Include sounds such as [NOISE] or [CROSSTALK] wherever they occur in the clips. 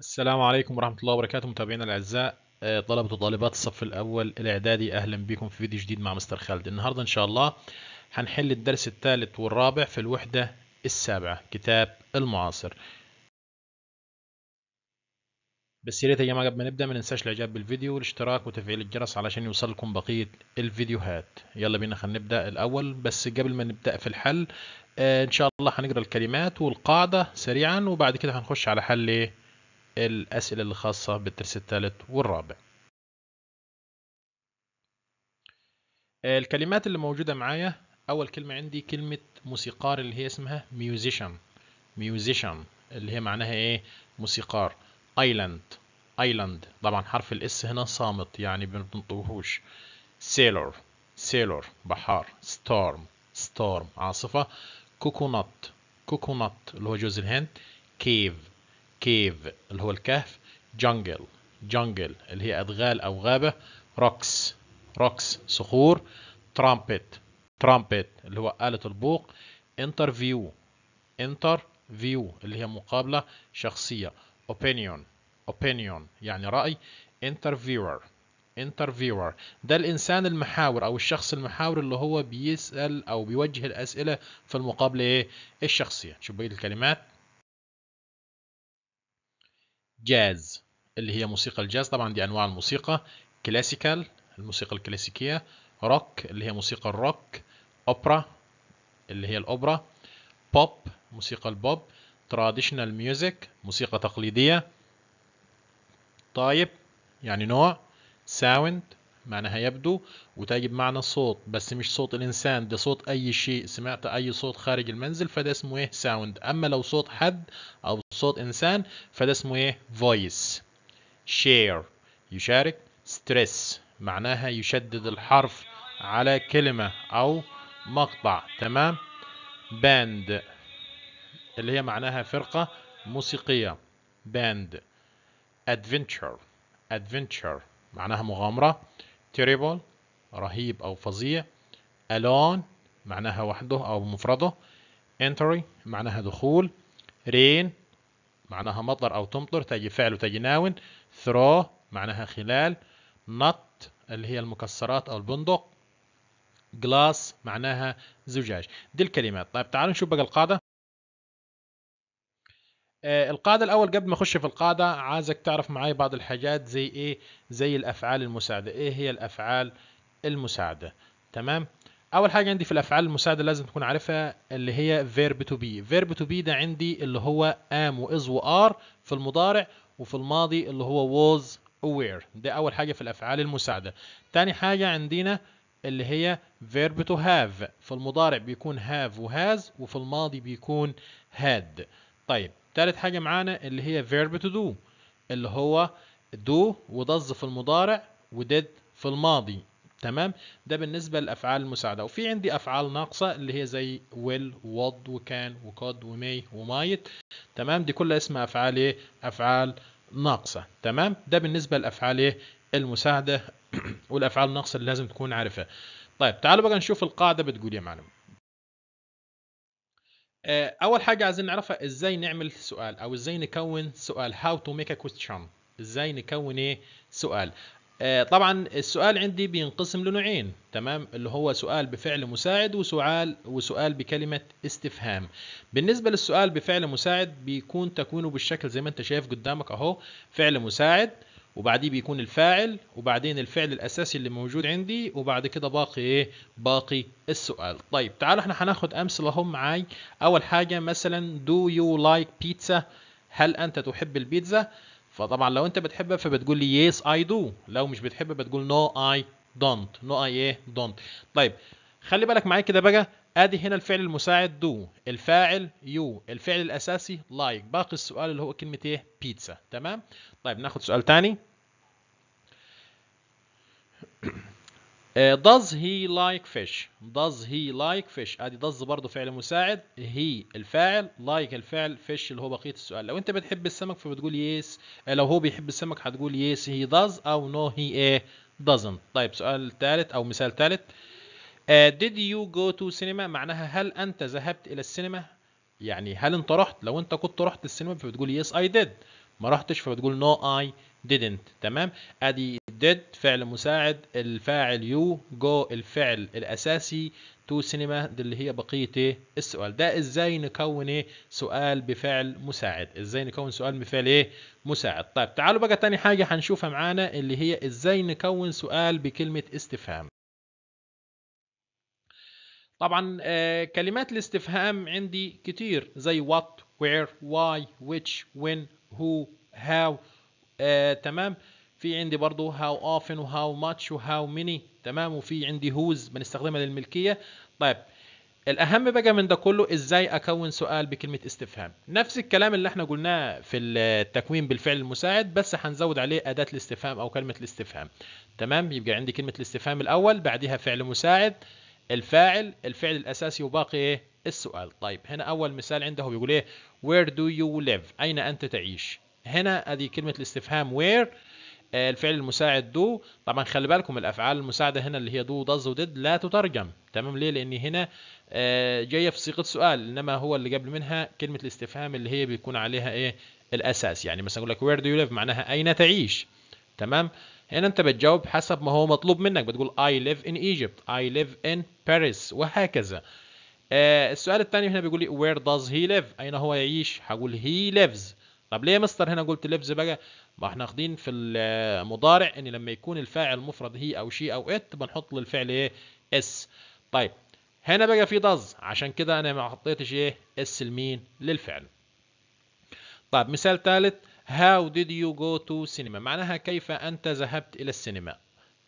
السلام عليكم ورحمة الله وبركاته متابعينا الأعزاء آه، طلبة وطالبات الصف الأول الإعدادي أهلا بكم في فيديو جديد مع مستر خالد النهاردة إن شاء الله هنحل الدرس الثالث والرابع في الوحدة السابعة كتاب المعاصر بس يا ريت يا جماعة قبل ما نبدأ ما ننساش الإعجاب بالفيديو والاشتراك وتفعيل الجرس علشان يوصلكم بقية الفيديوهات يلا بينا خلينا نبدأ الأول بس قبل ما نبدأ في الحل آه، إن شاء الله هنقرأ الكلمات والقاعدة سريعا وبعد كده هنخش على حل إيه الأسئلة الخاصة بالترس الثالث والرابع الكلمات اللي موجودة معايا أول كلمة عندي كلمة موسيقار اللي هي اسمها ميوزيشن ميوزيشن اللي هي معناها إيه موسيقار ايلاند ايلاند طبعا حرف الاس هنا صامت يعني ما بننطقهوش سيلور سيلور بحار ستورم ستورم عاصفة كوكونات كوكونات اللي هو جوز الهند كيف كيف اللي هو الكهف جنجل جنجل اللي هي أدغال أو غابة روكس روكس صخور ترامبت ترامبت اللي هو آلة البوق انترفيو انترفيو اللي هي مقابلة شخصية اوبينيون اوبينيون يعني رأي انترفيور انترفيور ده الإنسان المحاور أو الشخص المحاور اللي هو بيسأل أو بيوجه الأسئلة في المقابلة إيه الشخصية شوف بقية الكلمات جاز اللي هي موسيقى الجاز طبعا دي انواع الموسيقى كلاسيكال الموسيقى الكلاسيكيه روك اللي هي موسيقى الروك اوبرا اللي هي الاوبرا بوب موسيقى البوب تراديشنال ميوزك موسيقى تقليديه طيب يعني نوع ساوند معناها يبدو وتجب معنى صوت بس مش صوت الإنسان ده صوت أي شيء سمعت أي صوت خارج المنزل فده اسمه إيه ساوند أما لو صوت حد أو صوت إنسان فده اسمه إيه voice شير يشارك ستريس معناها يشدد الحرف على كلمة أو مقطع تمام باند اللي هي معناها فرقة موسيقية باند adventure adventure معناها مغامرة تيريبل رهيب أو فظيع ألون معناها وحده أو مفرده انتري معناها دخول رين معناها مطر أو تمطر تجي فعل وتجي ناون ثرو معناها خلال نط اللي هي المكسرات أو البندق جلاس معناها زجاج دي الكلمات طيب تعالوا نشوف بقى القاعدة آه، القاعدة الأول قبل ما أخش في القاعدة عايزك تعرف معايا بعض الحاجات زي إيه زي الأفعال المساعدة إيه هي الأفعال المساعدة تمام أول حاجة عندي في الأفعال المساعدة لازم تكون عارفها اللي هي verb to be verb to be ده عندي اللي هو am وis وار في المضارع وفي الماضي اللي هو was aware ده أول حاجة في الأفعال المساعدة تاني حاجة عندنا اللي هي verb to have في المضارع بيكون have وهاز وفي الماضي بيكون had طيب تالت حاجة معانا اللي هي verb to do اللي هو do وضز في المضارع وديد في الماضي تمام ده بالنسبة للأفعال المساعدة وفي عندي أفعال ناقصة اللي هي زي will would وكان وقد وmay ومايت تمام دي كلها اسمها أفعال إيه أفعال ناقصة تمام ده بالنسبة للأفعال إيه المساعدة [CLEARS THROAT] والأفعال الناقصة اللي لازم تكون عارفها طيب تعالوا بقى نشوف القاعدة بتقول إيه يا معلم آه، اول حاجه عايزين نعرفها ازاي نعمل سؤال او ازاي نكون سؤال هاو تو ميك ا كويستشن ازاي نكون ايه سؤال آه، طبعا السؤال عندي بينقسم لنوعين تمام اللي هو سؤال بفعل مساعد وسؤال وسؤال بكلمه استفهام بالنسبه للسؤال بفعل مساعد بيكون تكوينه بالشكل زي ما انت شايف قدامك اهو فعل مساعد وبعديه بيكون الفاعل وبعدين الفعل الاساسي اللي موجود عندي وبعد كده باقي ايه باقي السؤال طيب تعالوا احنا هناخد امثله هم معاي اول حاجه مثلا دو يو لايك بيتزا هل انت تحب البيتزا فطبعا لو انت بتحبها فبتقول لي يس اي دو لو مش بتحبها بتقول نو اي دونت نو اي ايه دونت طيب خلي بالك معايا كده بقى ادي هنا الفعل المساعد دو الفاعل يو الفعل الاساسي لايك like. باقي السؤال اللي هو كلمه ايه بيتزا تمام طيب ناخد سؤال ثاني آه، does he like fish does he like fish ادي does برضه فعل مساعد هي الفاعل like الفعل fish اللي هو بقيه السؤال لو انت بتحب السمك فبتقول yes آه، لو هو بيحب السمك هتقول yes he does او no he ايه doesn't طيب سؤال ثالث او مثال ثالث آه، did you go to cinema معناها هل انت ذهبت الى السينما يعني هل انت رحت لو انت كنت رحت السينما فبتقول yes I did ما رحتش فبتقول no I didn't تمام ادي did فعل مساعد الفاعل you go الفعل الاساسي تو سينما دي اللي هي بقيه ايه السؤال ده ازاي نكون ايه سؤال بفعل مساعد ازاي نكون سؤال بفعل ايه مساعد طيب تعالوا بقى تاني حاجه هنشوفها معانا اللي هي ازاي نكون سؤال بكلمه استفهام طبعا آه، كلمات الاستفهام عندي كتير زي وات وير why, which وين هو هاو تمام في عندي برضو هاو اوفن وهاو ماتش وهاو ميني تمام وفي عندي هوز بنستخدمها للملكيه طيب الاهم بقى من ده كله ازاي اكون سؤال بكلمه استفهام نفس الكلام اللي احنا قلناه في التكوين بالفعل المساعد بس هنزود عليه اداه الاستفهام او كلمه الاستفهام تمام يبقى عندي كلمه الاستفهام الاول بعدها فعل مساعد الفاعل الفعل الأساسي وباقي إيه؟ السؤال طيب هنا أول مثال عنده بيقول إيه where do you live أين أنت تعيش هنا هذه كلمة الاستفهام where آه، الفعل المساعد do طبعا خلي بالكم الافعال المساعده هنا اللي هي do does ودد لا تترجم تمام ليه لان هنا آه، جايه في صيغه سؤال انما هو اللي قبل منها كلمه الاستفهام اللي هي بيكون عليها ايه الاساس يعني مثلا اقول لك where do you live معناها اين تعيش تمام هنا يعني انت بتجاوب حسب ما هو مطلوب منك بتقول I live in Egypt I live in Paris وهكذا آه السؤال الثاني هنا بيقول لي where does he live اين هو يعيش هقول he lives طب ليه مستر هنا قلت lives بقى ما احنا اخدين في المضارع ان لما يكون الفاعل مفرد هي او شي او ات بنحط للفعل ايه اس طيب هنا بقى في داز عشان كده انا ما حطيتش ايه اس لمين للفعل طيب مثال ثالث How did you go to cinema معناها كيف أنت ذهبت إلى السينما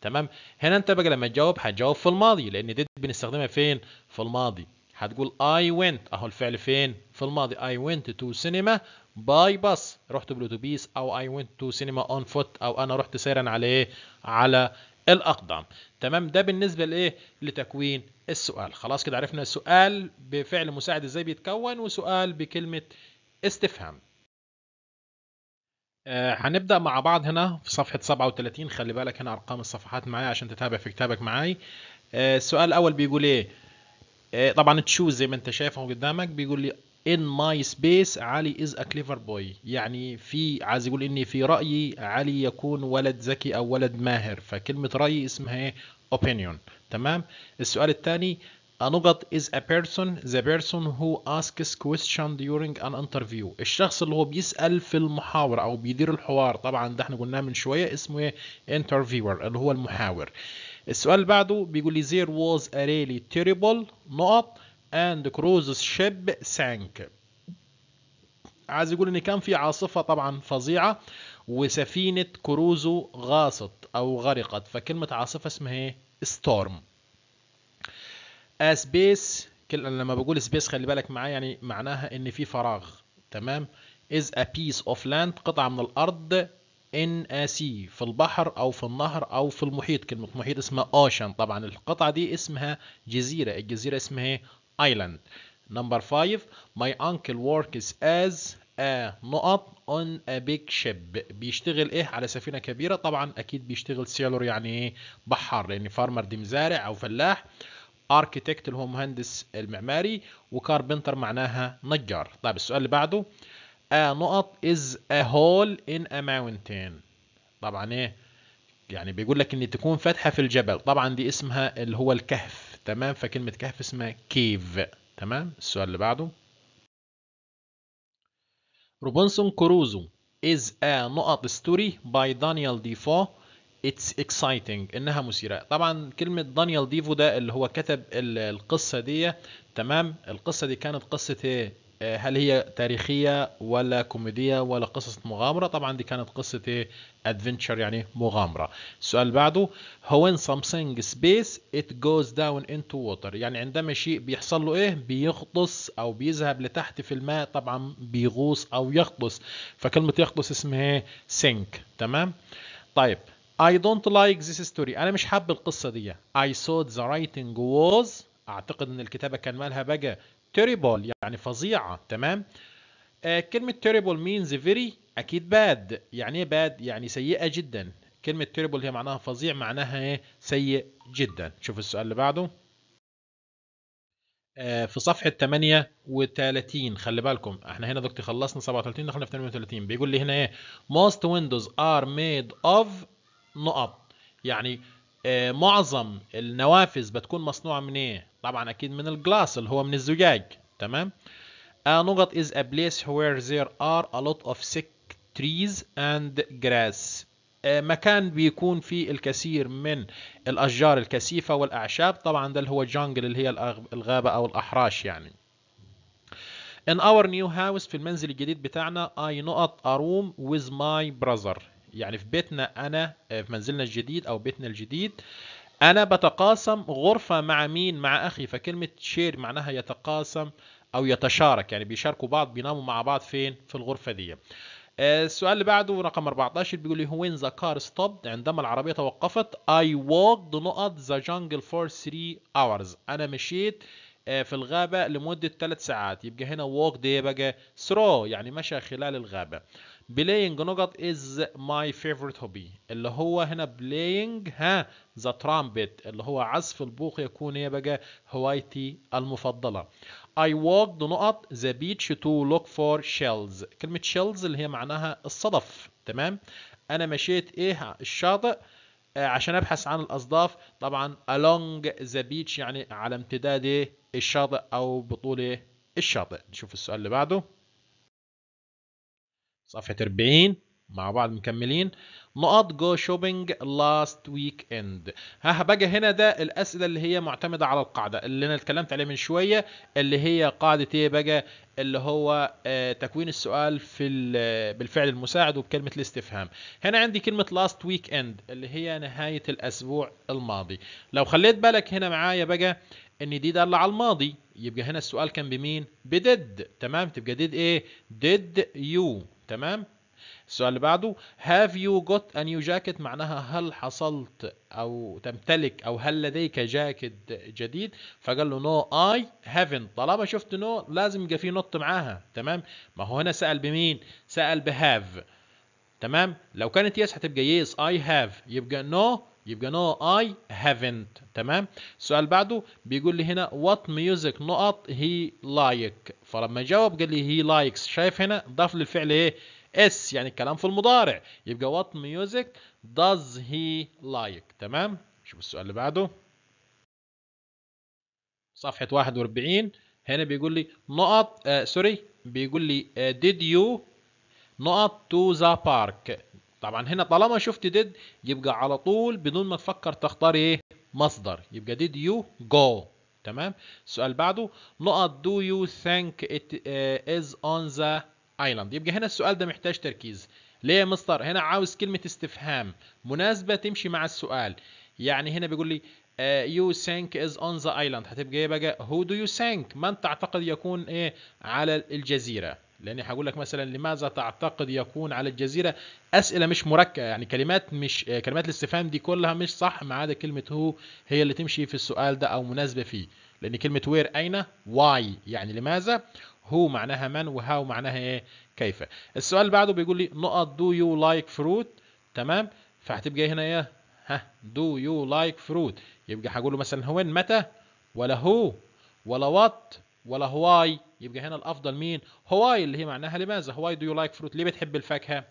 تمام هنا أنت بقى لما تجاوب هتجاوب في الماضي لأن did بنستخدمها فين في الماضي هتقول I went أهو الفعل فين في الماضي I went to cinema by bus رحت بالأتوبيس أو I went to cinema on foot أو أنا رحت سيرا على إيه على الأقدام تمام ده بالنسبة لإيه لتكوين السؤال خلاص كده عرفنا السؤال بفعل مساعد إزاي بيتكون وسؤال بكلمة استفهام آه، هنبدا مع بعض هنا في صفحه 37 خلي بالك هنا ارقام الصفحات معايا عشان تتابع في كتابك معاي آه، السؤال الاول بيقول ايه آه، طبعا تشوز زي ما انت شايفه قدامك بيقول لي ان ماي سبيس علي از ا كليفر بوي يعني في عايز يقول اني في رايي علي يكون ولد ذكي او ولد ماهر فكلمه راي اسمها ايه اوبينيون تمام السؤال الثاني نقط is a person the person who asks question during an interview الشخص اللي هو بيسأل في المحاور او بيدير الحوار طبعا ده احنا قلناه من شوية اسمه ايه interviewer اللي هو المحاور السؤال اللي بعده بيقول لي there was a really terrible نقط and cruise ship sank عايز يقول ان كان في عاصفة طبعا فظيعة وسفينة كروزو غاصت او غرقت فكلمة عاصفة اسمها ايه storm سبيس آه، لما بقول سبيس خلي بالك معايا يعني معناها ان في فراغ تمام is a piece of land قطعة من الأرض in a sea في البحر أو في النهر أو في المحيط كلمة محيط اسمها ocean طبعا القطعة دي اسمها جزيرة الجزيرة اسمها إيه؟ island number 5 my uncle works as a نقط on a big ship بيشتغل ايه على سفينة كبيرة طبعا أكيد بيشتغل سيلور يعني ايه بحار لأن فارمر دي مزارع أو فلاح اركيتكت اللي هو مهندس المعماري وكاربنتر معناها نجار طيب السؤال اللي بعده a نقط is a hole in a mountain طبعا ايه يعني بيقول لك ان تكون فتحه في الجبل طبعا دي اسمها اللي هو الكهف تمام فكلمه كهف اسمها كيف تمام السؤال اللي بعده روبنسون كروزو is a نقط story by Daniel Defoe اتس اكسايتنج انها مثيره طبعا كلمه دانيال ديفو ده اللي هو كتب القصه دي تمام القصه دي كانت قصه ايه آه، هل هي تاريخيه ولا كوميديه ولا قصص مغامره طبعا دي كانت قصه ايه ادفنتشر يعني مغامره السؤال اللي بعده هو ان something سبيس ات جوز داون انتو ووتر يعني عندما شيء بيحصل له ايه بيغطس او بيذهب لتحت في الماء طبعا بيغوص او يغطس فكلمه يغطس اسمها ايه سينك تمام طيب I don't like this story أنا مش حابب القصة دي I thought the writing was أعتقد إن الكتابة كان مالها بقى terrible يعني فظيعة تمام آه كلمة terrible means very أكيد bad يعني إيه bad يعني سيئة جدا كلمة terrible هي معناها فظيع معناها إيه سيء جدا شوف السؤال اللي بعده آه، في صفحة 38 خلي بالكم احنا هنا دكتور خلصنا 37 دخلنا في 38 بيقول لي هنا ايه most windows are made of نقط يعني آه، معظم النوافذ بتكون مصنوعة من ايه طبعا اكيد من الجلاس اللي هو من الزجاج تمام A آه، نقط is a place where there are a lot of thick trees and grass آه، مكان بيكون فيه الكثير من الأشجار الكثيفة والأعشاب طبعا ده اللي هو جانجل اللي هي الغابة أو الأحراش يعني In our new house في المنزل الجديد بتاعنا I نقط a room with my brother يعني في بيتنا انا آه، في منزلنا الجديد او بيتنا الجديد انا بتقاسم غرفه مع مين مع اخي فكلمه شير معناها يتقاسم او يتشارك يعني بيشاركوا بعض بيناموا مع بعض فين في الغرفه دي آه، السؤال اللي بعده رقم 14 بيقول لي وين ذا كار ستوب عندما العربيه توقفت اي ووكد نقط ذا جانجل فور 3 اورز انا مشيت آه، في الغابة لمدة 3 ساعات يبقى هنا walk دي بقى ثرو يعني مشى خلال الغابة playing نقط از ماي فيفورت هوبي اللي هو هنا playing ها ذا ترامبت اللي هو عزف البوق يكون هي بقى هوايتي المفضلة I walked نقط the beach to look for shells كلمة shells اللي هي معناها الصدف تمام أنا مشيت إيه الشاطئ آه، عشان ابحث عن الاصداف طبعا along the beach يعني على امتداد إيه، الشاطئ او بطول إيه، الشاطئ نشوف السؤال اللي بعده صفحة 40 مع بعض مكملين نقاط جو شوبينج لاست ويك اند ها باجي هنا ده الاسئله اللي هي معتمده على القاعده اللي انا اتكلمت عليها من شويه اللي هي قاعده ايه بقى اللي هو آه تكوين السؤال في بالفعل المساعد وبكلمه الاستفهام هنا عندي كلمه لاست ويك اند اللي هي نهايه الاسبوع الماضي لو خليت بالك هنا معايا بقى ان دي داله على الماضي يبقى هنا السؤال كان بمين بديد تمام تبقى ديد ايه ديد يو تمام السؤال اللي بعده have you got a new jacket معناها هل حصلت او تمتلك او هل لديك جاكيت جديد فقال له no I haven't طالما شفت no لازم يبقى في نط معاها تمام ما هو هنا سأل بمين سأل بهاف تمام لو كانت يس هتبقى يس I have يبقى no يبقى no I haven't تمام السؤال بعده بيقول لي هنا what music نقط he like فلما جاوب قال لي he likes شايف هنا ضاف للفعل ايه اس يعني الكلام في المضارع يبقى what music does he like تمام شوف السؤال اللي بعده صفحة 41 هنا بيقول لي نقط آه سوري بيقول لي آه did you نقط to the park طبعا هنا طالما شفت ديد يبقى على طول بدون ما تفكر تختار ايه مصدر يبقى ديد يو جو تمام السؤال بعده نقط دو يو ثينك ات از اون ذا ايلاند يبقى هنا السؤال ده محتاج تركيز ليه يا مستر هنا عاوز كلمة استفهام مناسبة تمشي مع السؤال يعني هنا بيقول لي يو ثينك از اون ذا ايلاند هتبقى ايه بقى هو دو يو ثينك من تعتقد يكون ايه على الجزيره لاني هقول لك مثلا لماذا تعتقد يكون على الجزيره اسئله مش مركبه يعني كلمات مش كلمات الاستفهام دي كلها مش صح ما عدا كلمه هو هي اللي تمشي في السؤال ده او مناسبه فيه لان كلمه وير اين واي يعني لماذا هو معناها من وهاو معناها ايه كيف السؤال اللي بعده بيقول لي نقط دو يو لايك فروت تمام فهتبقى هنا ايه ها دو يو لايك فروت يبقى هقول له مثلا هوين متى ولا هو ولا وات ولا هواي يبقى هنا الافضل مين هواي اللي هي معناها لماذا هواي دو يو لايك فروت ليه بتحب الفاكهه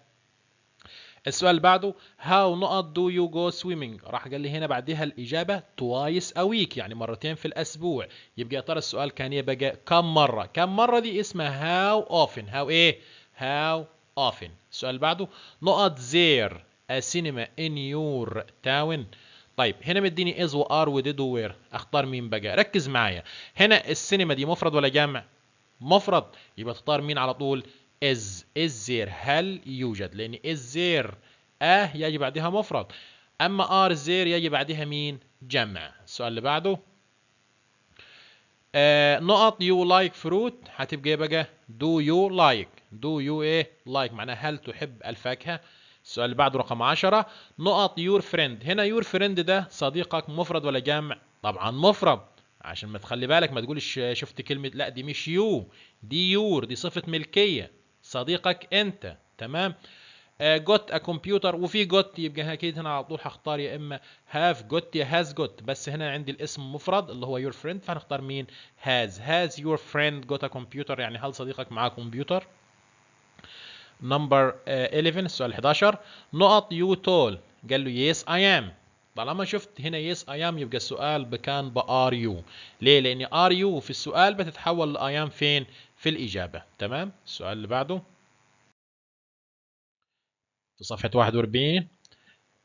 السؤال اللي بعده هاو نقط دو يو جو سويمنج راح قال لي هنا بعدها الاجابه توايس ا ويك يعني مرتين في الاسبوع يبقى يا ترى السؤال كان يبقى كم مره كم مره دي اسمها هاو اوفن هاو ايه هاو اوفن السؤال اللي بعده نقط زير ا سينما ان يور تاون طيب هنا مديني از وار وديد وير اختار مين بقى ركز معايا هنا السينما دي مفرد ولا جمع مفرد يبقى تختار مين على طول is is there هل يوجد لان is there اه يجي بعدها مفرد اما are there يجي بعدها مين جمع السؤال اللي بعده آه نقط you like fruit هتبقى ايه بقى do you like do you ايه like معناها هل تحب الفاكهه السؤال اللي بعده رقم 10 نقط your friend هنا your friend ده صديقك مفرد ولا جمع طبعا مفرد عشان ما تخلي بالك ما تقولش شفت كلمة لا دي مش يو دي يور دي صفة ملكية صديقك انت تمام جوت ا كمبيوتر وفي جوت يبقى اكيد هنا على طول هختار يا اما هاف جوت يا هاز جوت بس هنا عندي الاسم مفرد اللي هو يور فريند فهنختار مين هاز هاز يور فريند جوت ا كمبيوتر يعني هل صديقك معاه كمبيوتر نمبر 11 السؤال 11 نقط يو تول قال له يس اي ام طالما شفت هنا يس ايام يبقى السؤال بكان بار يو ليه لان ار يو في السؤال بتتحول لايام فين في الاجابه تمام السؤال اللي بعده في صفحه 41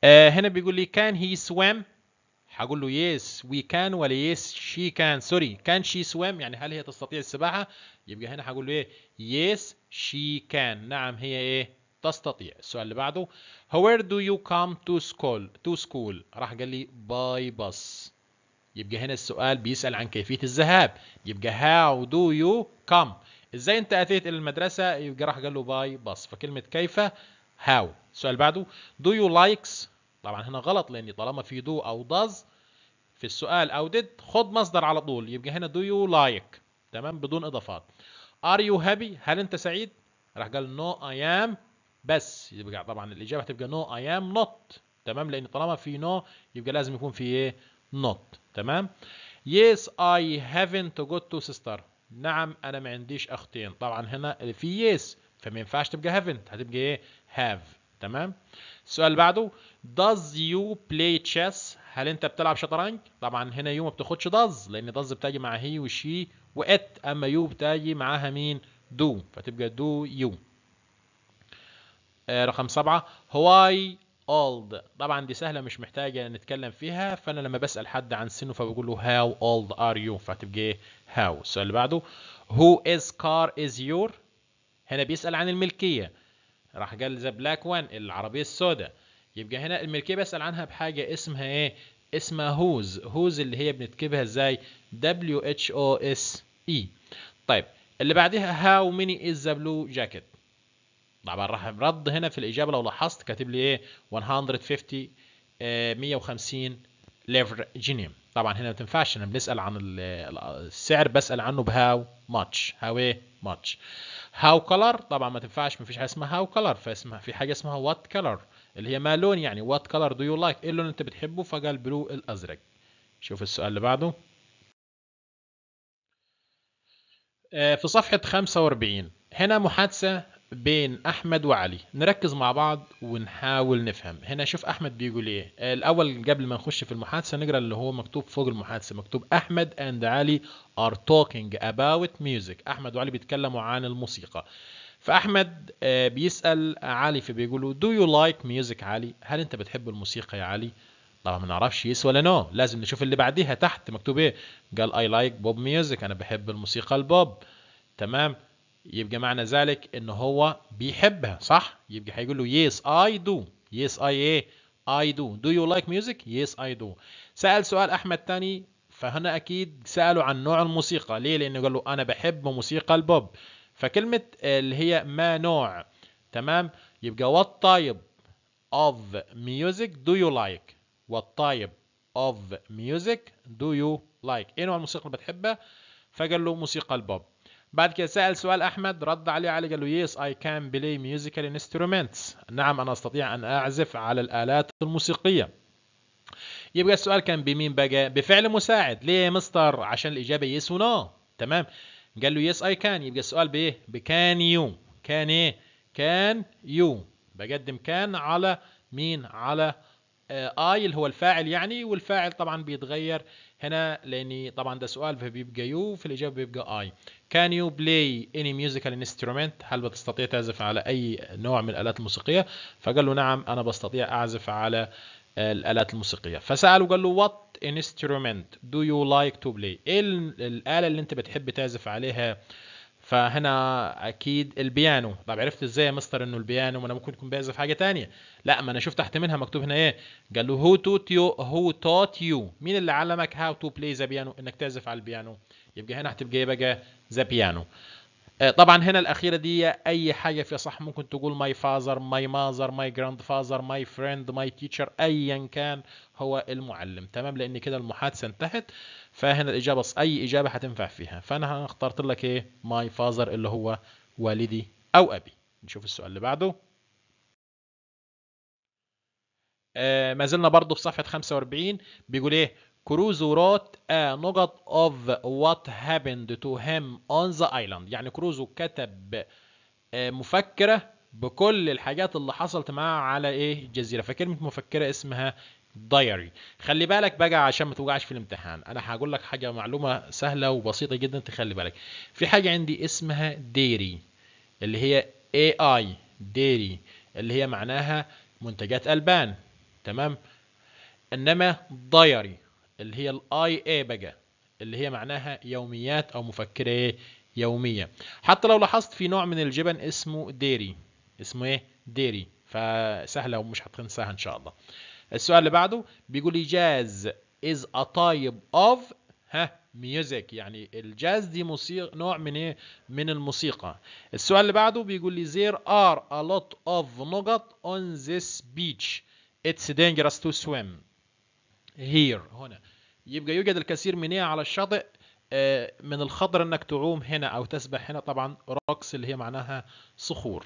آه هنا بيقول لي كان هي سويم هقول له يس وي كان ولا يس شي كان سوري كان شي سويم يعني هل هي تستطيع السباحه يبقى هنا هقول له ايه يس شي كان نعم هي ايه تستطيع السؤال اللي بعده where do you come to school to school راح قال لي by bus يبقى هنا السؤال بيسأل عن كيفية الذهاب يبقى how do you come ازاي انت اتيت الى المدرسة يبقى راح قال له by bus فكلمة كيف how السؤال بعده do you likes طبعا هنا غلط لان طالما في do او does في السؤال او did خد مصدر على طول يبقى هنا do you like تمام بدون اضافات are you happy هل انت سعيد راح قال no I am بس يبقى طبعا الاجابه هتبقى نو اي ام نوت تمام لان طالما في نو يبقى لازم يكون في ايه نوت تمام يس اي هافنت جوت تو سيستر نعم انا ما عنديش اختين طبعا هنا في يس فما ينفعش تبقى هافنت هتبقى ايه هاف تمام السؤال اللي بعده داز يو بلاي تشيس هل انت بتلعب شطرنج طبعا هنا يو ما بتاخدش داز لان داز بتاجي مع هي وشي وات اما يو بتاجي معاها مين دو فتبقى دو يو آه، رقم سبعة هواي اولد طبعا دي سهلة مش محتاجة نتكلم فيها فأنا لما بسأل حد عن سنه فبقول له هاو اولد ار يو فهتبقى هاو السؤال اللي بعده هو از كار از يور هنا بيسأل عن الملكية راح قال ذا بلاك وان العربية السوداء يبقى هنا الملكية بسأل عنها بحاجة اسمها ايه اسمها هوز هوز اللي هي بنتكبها ازاي دبليو اتش او اس اي e. طيب اللي بعدها هاو ميني از ذا بلو جاكيت طبعا راح رد هنا في الاجابه لو لاحظت كاتب لي ايه 150 150 ليفر جينيوم طبعا هنا ما تنفعش انا بنسال عن السعر بسال عنه بهاو ماتش هاو ايه ماتش هاو كلر طبعا ما تنفعش ما فيش حاجه اسمها هاو كلر فاسمها في حاجه اسمها وات كلر اللي هي ما لون يعني وات كلر دو يو لايك ايه اللون انت بتحبه فقال بلو الازرق شوف السؤال اللي بعده آه، في صفحة 45 هنا محادثة بين احمد وعلي نركز مع بعض ونحاول نفهم هنا شوف احمد بيقول ايه الاول قبل ما نخش في المحادثه نقرا اللي هو مكتوب فوق المحادثه مكتوب احمد اند علي ار توكينج اباوت ميوزك احمد وعلي بيتكلموا عن الموسيقى فاحمد آه، بيسال علي فبيقول له دو يو لايك ميوزك علي هل انت بتحب الموسيقى يا علي طبعا ما نعرفش يس ولا نو لازم نشوف اللي بعديها تحت مكتوب ايه قال اي لايك بوب ميوزك انا بحب الموسيقى البوب تمام يبقى معنى ذلك ان هو بيحبها صح يبقى هيقول له yes I do yes I ايه I do do you like music yes I do سأل سؤال أحمد تاني فهنا أكيد سأله عن نوع الموسيقى ليه لأنه قال له أنا بحب موسيقى البوب فكلمة اللي هي ما نوع تمام يبقى what type of music do you like what type of music do you like ايه نوع الموسيقى اللي بتحبها فقال له موسيقى البوب بعد كده سأل سؤال أحمد رد عليه علي قال له yes I can play musical instruments نعم أنا أستطيع أن أعزف على الآلات الموسيقية يبقى السؤال كان بمين بقى بفعل مساعد ليه يا مستر عشان الإجابة yes ونو no. تمام قال له yes I can يبقى السؤال بإيه بكان يو كان إيه كان يو بقدم كان على مين على آي آه، I اللي هو الفاعل يعني والفاعل طبعا بيتغير هنا لاني طبعا ده سؤال فبيبقى يو في الاجابه بيبقى اي كان يو بلاي اني ميوزيكال انسترومنت هل بتستطيع تعزف على اي نوع من الالات الموسيقيه فقال له نعم انا بستطيع اعزف على الالات الموسيقيه فساله قال له وات انسترومنت دو يو لايك تو بلاي ايه الاله اللي انت بتحب تعزف عليها آه فهنا اكيد البيانو طب عرفت ازاي يا مستر انه البيانو ما انا ممكن يكون بيعزف حاجه تانية لا ما انا شفت تحت منها مكتوب هنا ايه قال له هو توت يو هو توت يو مين اللي علمك هاو تو بلاي ذا بيانو انك تعزف على البيانو يبقى هنا هتبقى ايه بقى ذا آه، بيانو طبعا هنا الاخيره دي اي حاجه فيها صح ممكن تقول ماي فازر ماي مازر ماي جراند فازر ماي فريند ماي تيتشر ايا كان هو المعلم تمام لان كده المحادثه انتهت فهنا الاجابه اي اجابه حتنفع فيها فانا اخترت لك ايه ماي فازر اللي هو والدي او ابي نشوف السؤال اللي بعده آه ما زلنا برضه في صفحه 45 بيقول ايه كروزو روت ا نقط اوف وات هابند تو هيم اون ذا ايلاند يعني كروزو كتب آه، مفكره بكل الحاجات اللي حصلت معاه على ايه الجزيره فكلمه مفكره اسمها دايري خلي بالك بقى عشان ما توجعش في الامتحان انا هقول لك حاجه معلومه سهله وبسيطه جدا تخلي بالك في حاجه عندي اسمها ديري اللي هي اي اي ديري اللي هي معناها منتجات البان تمام انما دايري اللي هي الاي اي بقى اللي هي معناها يوميات او مفكره يوميه حتى لو لاحظت في نوع من الجبن اسمه ديري اسمه ايه ديري فسهله ومش هتنساها ان شاء الله السؤال اللي بعده بيقول لي جاز از ا تايب اوف ها ميوزك يعني الجاز دي موسيقى نوع من ايه من الموسيقى السؤال اللي بعده بيقول لي زير ار ا لوت اوف نقط اون ذس بيتش اتس دينجرس تو سويم هير هنا يبقى يوجد الكثير من ايه على الشاطئ آه، من الخطر انك تعوم هنا او تسبح هنا طبعا روكس اللي هي معناها صخور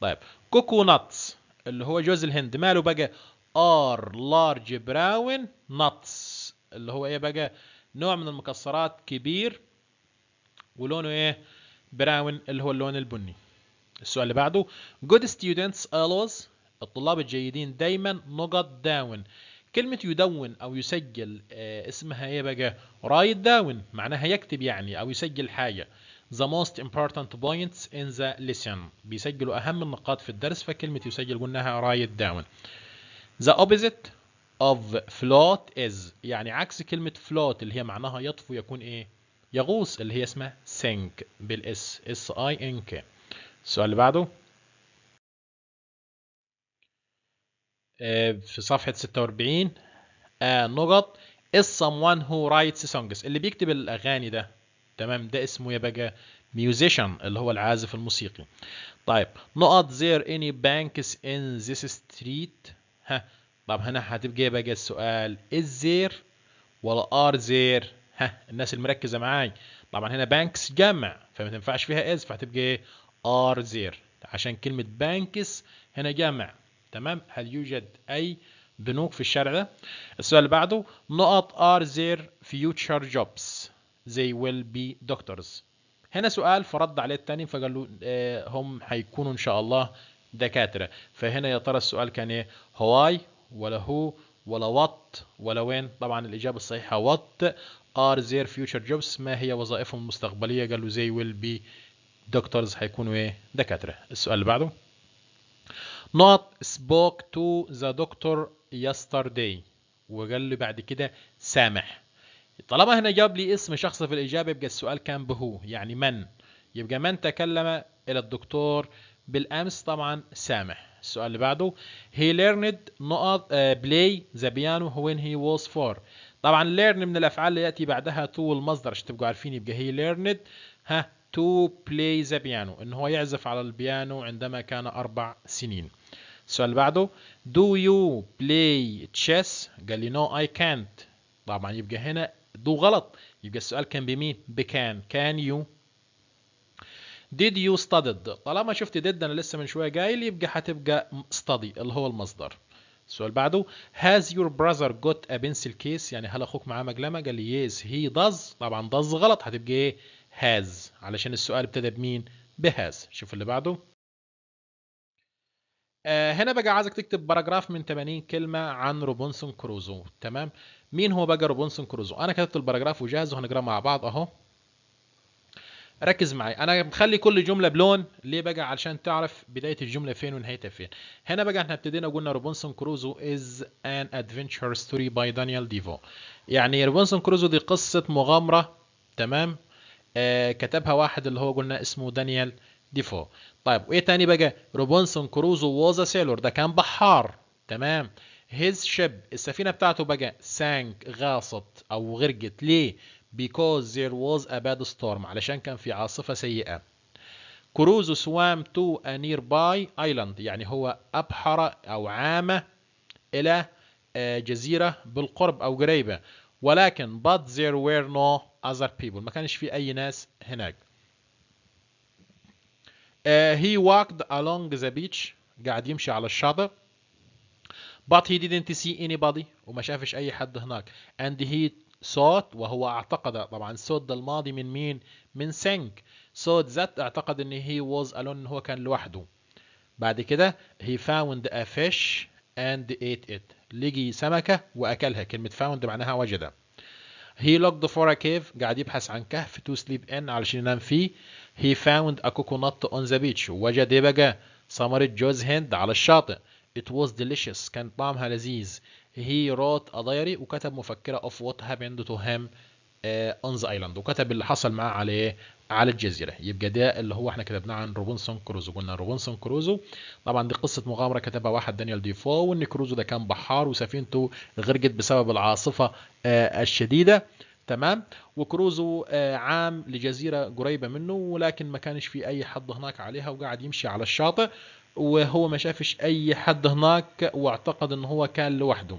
طيب كوكو نتس اللي هو جوز الهند ماله بقى ار لارج براون نتس اللي هو ايه بقى نوع من المكسرات كبير ولونه ايه براون اللي هو اللون البني السؤال اللي بعده good students الوز الطلاب الجيدين دايما نقط داون كلمة يدون أو يسجل آه، اسمها إيه بقى؟ رايت داون معناها يكتب يعني أو يسجل حاجة. The most important points in the lesson بيسجلوا أهم النقاط في الدرس فكلمة يسجل قلناها رايت داون. The opposite of float is يعني عكس كلمة float اللي هي معناها يطفو يكون ايه؟ يغوص اللي هي اسمها sink بالاس اس اي ان كي. السؤال اللي بعده آه، في صفحة 46 آه، نقط is someone who writes songs اللي بيكتب الأغاني ده تمام ده اسمه يا بقى musician اللي هو العازف الموسيقي طيب نقط there any banks in this street طب هنا هتبقى بقى السؤال از زير ولا ار زير ها الناس المركزه معاي طبعا هنا بانكس جمع فما تنفعش فيها از فهتبقى ار زير عشان كلمه بانكس هنا جمع تمام هل يوجد اي بنوك في الشارع ده السؤال اللي بعده نقط ار زير فيوتشر جوبس زي ويل بي دكتورز هنا سؤال فرد عليه الثاني فقال له آه، هم هيكونوا ان شاء الله دكاترة فهنا يا ترى السؤال كان ايه هواي ولا هو ولا وات ولا وين طبعا الإجابة الصحيحة وات ار زير فيوتشر جوبس ما هي وظائفهم المستقبلية قالوا زي ويل بي دكتورز هيكونوا ايه دكاترة السؤال اللي بعده not spoke to the doctor yesterday وقال لي بعد كده سامح طالما هنا جاب لي اسم شخص في الإجابة يبقى السؤال كان بهو يعني من يبقى من تكلم إلى الدكتور بالامس طبعا سامح السؤال اللي بعده هي ليرند نقط بلاي ذا بيانو وين هي ووز فور طبعا ليرن من الافعال اللي ياتي بعدها تو المصدر عشان تبقوا عارفين يبقى هي ليرند ها تو بلاي ذا بيانو ان هو يعزف على البيانو عندما كان اربع سنين السؤال اللي بعده دو يو بلاي تشيس قال لي نو اي كانت طبعا يبقى هنا دو غلط يبقى السؤال كان بمين بكان كان يو did you studied طالما شفت did انا لسه من شويه قايل يبقى هتبقى study اللي هو المصدر السؤال بعده has your brother got a pencil case يعني هل اخوك معاه مقلمه قال لي yes he does طبعا does غلط هتبقى ايه has علشان السؤال ابتدى بمين بهاز شوف اللي بعده آه، هنا بقى عايزك تكتب باراجراف من 80 كلمه عن روبنسون كروزو تمام مين هو بقى روبنسون كروزو انا كتبت الباراجراف وجاهز وهنقرأ مع بعض اهو ركز معي انا بخلي كل جمله بلون ليه بقى علشان تعرف بدايه الجمله فين ونهايتها فين هنا بقى احنا ابتدينا قلنا روبنسون كروزو از ان ادفنتشر ستوري باي دانيال ديفو يعني روبنسون كروزو دي قصه مغامره تمام آه كتبها واحد اللي هو قلنا اسمه دانيال ديفو طيب وايه تاني بقى روبنسون كروزو واز سيلور ده كان بحار تمام هيز شيب السفينه بتاعته بقى سانك غاصت او غرقت ليه because there was a bad storm علشان كان في عاصفة سيئة كروزو swam تو a nearby island يعني هو أبحر أو عام إلى آه، جزيرة بالقرب أو قريبة ولكن but there were no other people ما كانش في أي ناس هناك Uh, he walked along the beach قاعد يمشي على الشاطئ but he didn't see anybody وما شافش أي حد هناك and he صوت وهو اعتقد طبعا صوت الماضي من مين من سينك صوت ذات اعتقد ان هي ووز الون ان هو كان لوحده بعد كده هي فاوند ا فيش اند ايت ات لقي سمكة وأكلها كلمة فاوند معناها وجد هي لوكد فور ا كيف قاعد يبحث عن كهف تو سليب ان علشان ينام فيه هي فاوند ا كوكونات اون ذا بيتش وجد بقى ثمرة جوز هند على الشاطئ it was delicious كان طعمها لذيذ هي ا دايري وكتب مفكرة أوف وات هابند تو هام ذا أيلاند وكتب اللي حصل معاه على على الجزيرة يبقى ده اللي هو احنا كتبناه عن روبنسون كروزو قلنا روبنسون كروزو طبعا دي قصة مغامرة كتبها واحد دانيال ديفو وان كروزو ده كان بحار وسفينته غرقت بسبب العاصفة uh, الشديدة تمام وكروزو uh, عام لجزيرة قريبة منه ولكن ما كانش في أي حد هناك عليها وقاعد يمشي على الشاطئ وهو ما شافش اي حد هناك واعتقد ان هو كان لوحده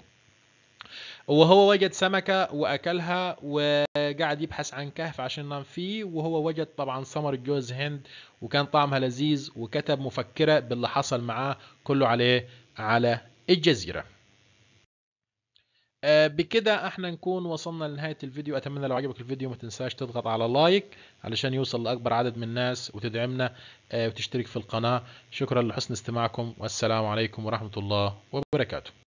وهو وجد سمكة وأكلها وقعد يبحث عن كهف عشان ينام فيه وهو وجد طبعا سمر جوز هند وكان طعمها لذيذ وكتب مفكرة باللي حصل معاه كله عليه على الجزيرة آه، بكده احنا نكون وصلنا لنهايه الفيديو اتمنى لو عجبك الفيديو ما تنساش تضغط على لايك علشان يوصل لاكبر عدد من الناس وتدعمنا آه، وتشترك في القناه شكرا لحسن استماعكم والسلام عليكم ورحمه الله وبركاته